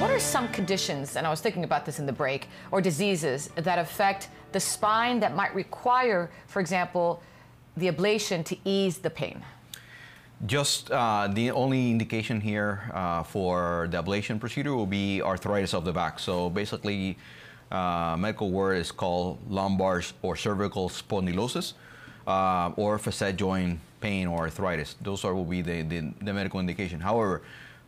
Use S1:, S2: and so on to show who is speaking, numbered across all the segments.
S1: What are some conditions, and I was thinking about this in the break, or diseases that affect the spine that might require, for example, the ablation to ease the pain?
S2: Just uh, the only indication here uh, for the ablation procedure will be arthritis of the back. So basically, uh, medical word is called lumbar or cervical spondylosis uh, or facet joint pain or arthritis. Those are will be the, the, the medical indication. However,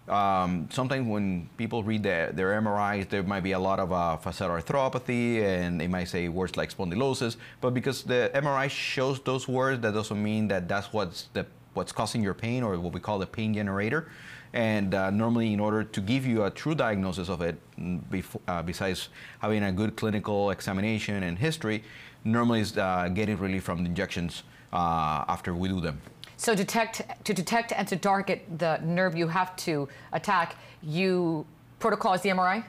S2: um, sometimes when people read their, their MRIs, there might be a lot of uh, facet arthropathy and they might say words like spondylosis, but because the MRI shows those words, that doesn't mean that that's what's, the, what's causing your pain or what we call the pain generator. And uh, normally, in order to give you a true diagnosis of it, mm, before, uh, besides having a good clinical examination and history, normally is uh, getting relief from the injections uh, after we do them.
S1: So detect, to detect and to target the nerve you have to attack, you protocol is the
S2: MRI?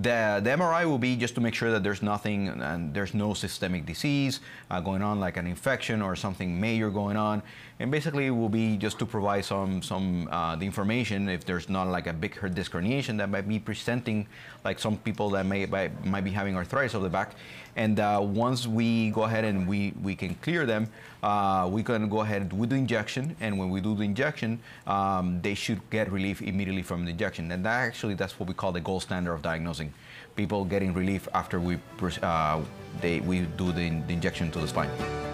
S2: The, the MRI will be just to make sure that there's nothing and there's no systemic disease uh, going on, like an infection or something major going on. And basically it will be just to provide some, some uh, the information if there's not like a big disc herniation that might be presenting, like some people that may, by, might be having arthritis of the back. And uh, once we go ahead and we, we can clear them, uh, we can go ahead with the injection. And when we do the injection, um, they should get relief immediately from the injection. And that actually, that's what we call the gold standard of diagnosing injection. People getting relief after we, uh, they, we do the, in the injection to the spine.